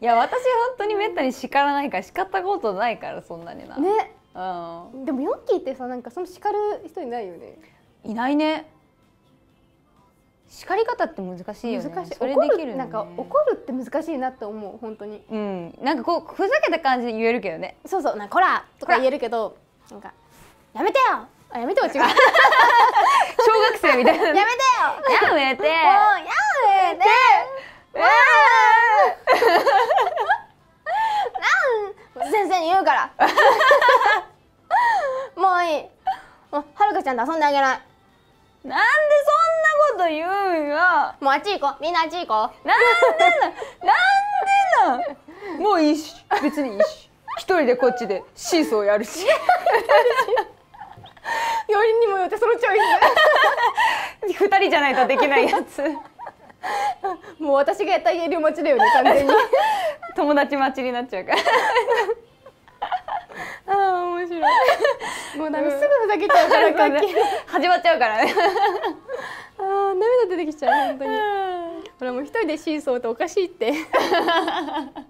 いや私本当にめったに叱らないから叱ったことないからそんなになねうんでもヨッキーってさなんかその叱る人いないよねいないね叱り方って難しいよね難しいそれできる、ね、なんか怒るって難しいなって思う本当にうんなんかこうふざけた感じで言えるけどねそうそうなんか「こら!」とか言えるけどなんか「やめてよ!」あやめては違う 小学生みたいな「やめてよ!」「やめて に言うから もういいもうはるかちゃんと遊んであげないなんでそんなこと言うんやもうあっち行こうみんなあっち行こうなんでななんでなもういいし別にいいし一人でこっちでシーソーやるしよりにもよってそのチョイス2人じゃないとできないやつもう私がやった家流待ちだよね完全に友達待ちになっちゃうからもうダメすぐふざけちゃうから、始まっちゃうからね ああ涙出てきちゃう本当にほらもう一人でシーソーっておかしいって